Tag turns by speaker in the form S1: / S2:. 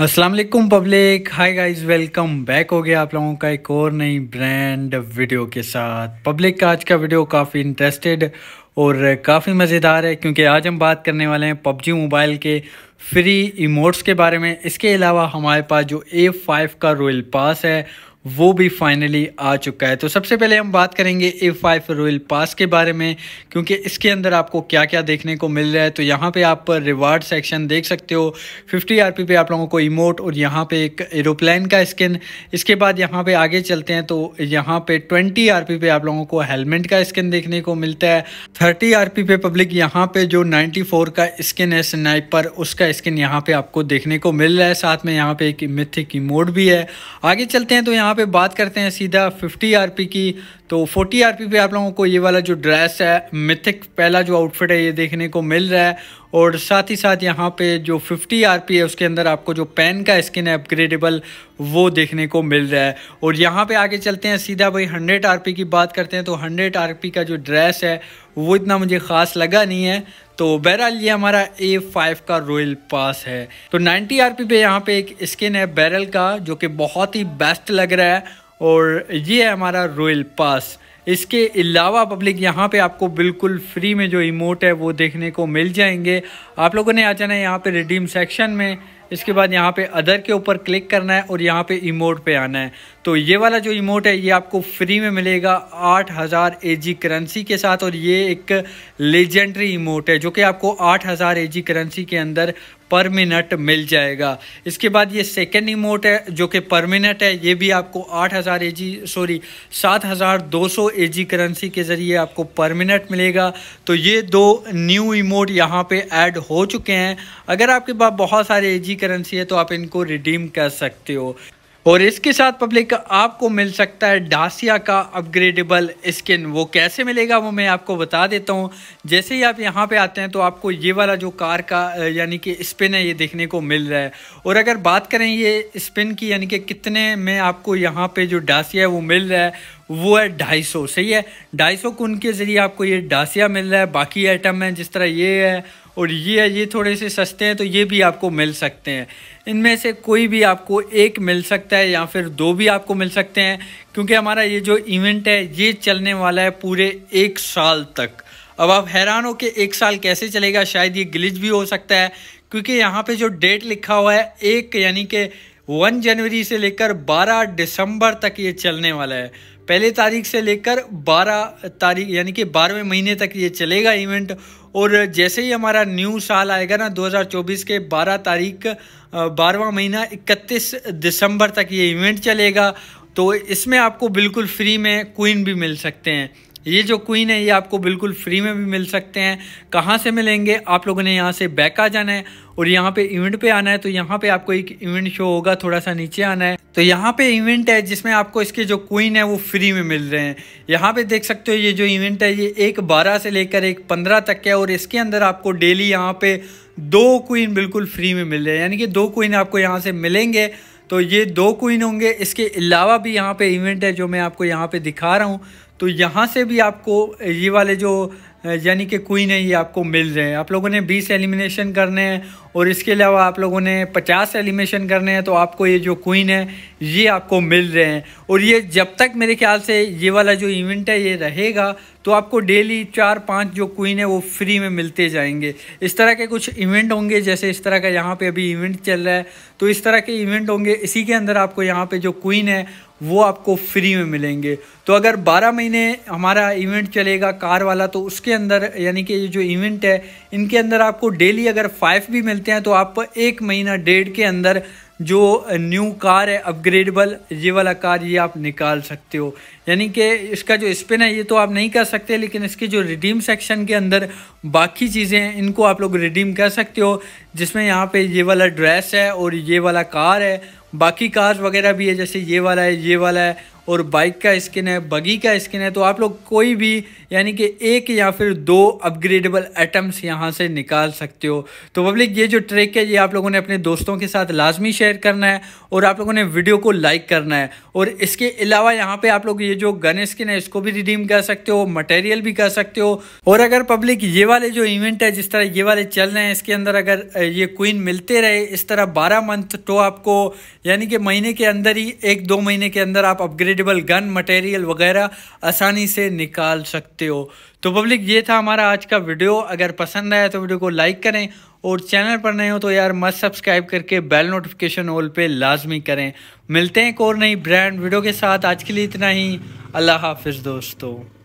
S1: असलम पब्लिक hi guys welcome back हो गया आप लोगों का एक और नई ब्रांड वीडियो के साथ पब्लिक का आज का वीडियो काफ़ी इंटरेस्टेड और काफ़ी मज़ेदार है क्योंकि आज हम बात करने वाले हैं पबजी मोबाइल के फ्री इमोट्स के बारे में इसके अलावा हमारे पास जो ए फाइव का रॉयल पास है वो भी फाइनली आ चुका है तो सबसे पहले हम बात करेंगे ए फाइव रॉयल पास के बारे में क्योंकि इसके अंदर आपको क्या क्या देखने को मिल रहा है तो यहाँ पे आप रिवार्ड सेक्शन देख सकते हो 50 आरपी पे आप लोगों को इमोट और यहाँ पे एक एरोप्लेन का स्किन इसके बाद यहाँ पे आगे चलते हैं तो यहाँ पे 20 आरपी पे आप लोगों को हेलमेट का स्किन देखने को मिलता है थर्टी आर पे पब्लिक यहाँ पे जो नाइन्टी का स्किन है स्नाइपर उसका स्किन यहाँ पे आपको देखने को मिल रहा है साथ में यहाँ पे एक मिथिक इमोट भी है आगे चलते हैं तो यहाँ पे बात करते हैं सीधा 50 आर की तो 40 आर पे आप लोगों को ये वाला जो ड्रेस है मिथिक पहला जो आउटफिट है ये देखने को मिल रहा है और साथ ही साथ यहाँ पे जो 50 आर है उसके अंदर आपको जो पेन का स्किन है अपग्रेडेबल वो देखने को मिल रहा है और यहाँ पे आगे चलते हैं सीधा भाई 100 आर की बात करते हैं तो 100 आर का जो ड्रेस है वो इतना मुझे ख़ास लगा नहीं है तो बैरल ये हमारा ए फाइव का रॉयल पास है तो 90 आर पे यहाँ पे एक स्किन है बैरल का जो कि बहुत ही बेस्ट लग रहा है और ये है हमारा रॉयल पास इसके अलावा पब्लिक यहाँ पे आपको बिल्कुल फ्री में जो इमोट है वो देखने को मिल जाएंगे आप लोगों ने आ जाना है यहाँ पर रिडीम सेक्शन में इसके बाद यहाँ पे अदर के ऊपर क्लिक करना है और यहाँ पे इमोट पे आना है तो ये वाला जो इमोट है ये आपको फ्री में मिलेगा आठ हज़ार ए करेंसी के साथ और ये एक लेजेंडरी इमोट है जो कि आपको आठ हज़ार ए करेंसी के अंदर पर मिनट मिल जाएगा इसके बाद ये सेकेंड इमोट है जो कि पर मिनट है ये भी आपको आठ हज़ार ए जी सॉरी सात हज़ार दो सौ ए जी करेंसी के ज़रिए आपको पर मिनट मिलेगा तो ये दो न्यू इमोट यहाँ पे ऐड हो चुके हैं अगर आपके पास बहुत सारे ए जी करेंसी है तो आप इनको रिडीम कर सकते हो और इसके साथ पब्लिक आपको मिल सकता है डासिया का अपग्रेडेबल स्किन वो कैसे मिलेगा वो मैं आपको बता देता हूँ जैसे ही आप यहाँ पे आते हैं तो आपको ये वाला जो कार का यानी कि स्पिन है ये देखने को मिल रहा है और अगर बात करें ये स्पिन की यानी कि कितने में आपको यहाँ पे जो डासिया है वो मिल रहा है वो है ढाई सौ सही है ढाई सौ के ज़रिए आपको ये डासिया मिल रहा है बाकी आइटम है जिस तरह ये है और ये ये थोड़े से सस्ते हैं तो ये भी आपको मिल सकते हैं इनमें से कोई भी आपको एक मिल सकता है या फिर दो भी आपको मिल सकते हैं क्योंकि हमारा ये जो इवेंट है ये चलने वाला है पूरे एक साल तक अब आप हैरान हो कि एक साल कैसे चलेगा शायद ये ग्लिच भी हो सकता है क्योंकि यहाँ पे जो डेट लिखा हुआ है एक यानी कि वन जनवरी से लेकर बारह दिसंबर तक ये चलने वाला है पहले तारीख से लेकर 12 तारीख यानी कि बारहवें महीने तक ये चलेगा इवेंट और जैसे ही हमारा न्यू साल आएगा ना 2024 के 12 तारीख बारहवा महीना 31 दिसंबर तक ये इवेंट चलेगा तो इसमें आपको बिल्कुल फ्री में क्वीन भी मिल सकते हैं ये जो क्वीन है ये आपको बिल्कुल फ्री में भी मिल सकते हैं कहाँ से मिलेंगे आप लोगों ने यहाँ से बैका जाना है और यहाँ पे इवेंट पे आना है तो यहाँ पे आपको एक इवेंट शो होगा थोड़ा सा नीचे आना है तो यहाँ पे इवेंट है जिसमें आपको इसके जो क्वीन है वो फ्री में मिल रहे हैं यहाँ पे देख सकते हो ये जो इवेंट है ये एक बारह से लेकर एक पंद्रह तक है और इसके अंदर आपको डेली यहाँ पे दो क्वीन बिल्कुल फ्री में मिल रहे हैं यानी कि दो क्वीन आपको यहाँ से मिलेंगे तो ये दो क्वीन होंगे इसके अलावा भी यहाँ पे इवेंट है जो मैं आपको यहाँ पे दिखा रहा हूँ तो यहाँ से भी आपको ये वाले जो यानी कि क्वीन है ये आपको मिल रहे हैं आप लोगों ने 20 एलिमिनेशन करने हैं और इसके अलावा आप लोगों ने 50 एलिमिनेशन करने हैं तो आपको ये जो क्वीन है ये आपको मिल रहे हैं और ये जब तक मेरे ख्याल से ये वाला जो इवेंट है ये रहेगा तो आपको डेली चार पाँच जो क्वीन है वो फ्री में मिलते जाएंगे इस तरह के कुछ इवेंट होंगे जैसे इस तरह का यहाँ पर अभी इवेंट चल रहा है तो इस तरह के इवेंट होंगे इसी के अंदर आपको यहाँ पर जो क्वीन है वो आपको फ्री में मिलेंगे तो अगर 12 महीने हमारा इवेंट चलेगा कार वाला तो उसके अंदर यानी कि ये जो इवेंट है इनके अंदर आपको डेली अगर फाइव भी मिलते हैं तो आप एक महीना डेढ़ के अंदर जो न्यू कार है अपग्रेडेबल ये वाला कार ये आप निकाल सकते हो यानी कि इसका जो स्पिन है ये तो आप नहीं कर सकते लेकिन इसके जो रिडीम सेक्शन के अंदर बाकी चीज़ें हैं इनको आप लोग रिडीम कर सकते हो जिसमें यहाँ पे ये वाला ड्रेस है और ये वाला कार है बाकी कार्स वगैरह भी है जैसे ये वाला है ये वाला है और बाइक का स्किन है बगी का स्किन है तो आप लोग कोई भी यानी कि एक या फिर दो अपग्रेडेबल आइटम्स यहाँ से निकाल सकते हो तो पब्लिक ये जो ट्रिक है ये आप लोगों ने अपने दोस्तों के साथ लाजमी शेयर करना है और आप लोगों ने वीडियो को लाइक करना है और इसके अलावा यहाँ पे आप लोग ये जो गन स्किन है इसको भी रिडीम कर सकते हो मटेरियल भी कर सकते हो और अगर पब्लिक ये वाले जो इवेंट है जिस तरह ये वाले चल रहे हैं इसके अंदर अगर ये क्वीन मिलते रहे इस तरह बारह मंथ तो आपको यानी कि महीने के अंदर ही एक दो महीने के अंदर आप अपग्रेड डिस्पोजेबल गन मटेरियल वगैरह आसानी से निकाल सकते हो तो पब्लिक ये था हमारा आज का वीडियो अगर पसंद आया तो वीडियो को लाइक करें और चैनल पर नए हो तो यार मस्त सब्सक्राइब करके बेल नोटिफिकेशन ऑल पे लाजमी करें मिलते हैं एक और नई ब्रांड वीडियो के साथ आज के लिए इतना ही अल्लाह हाफिज़ दोस्तों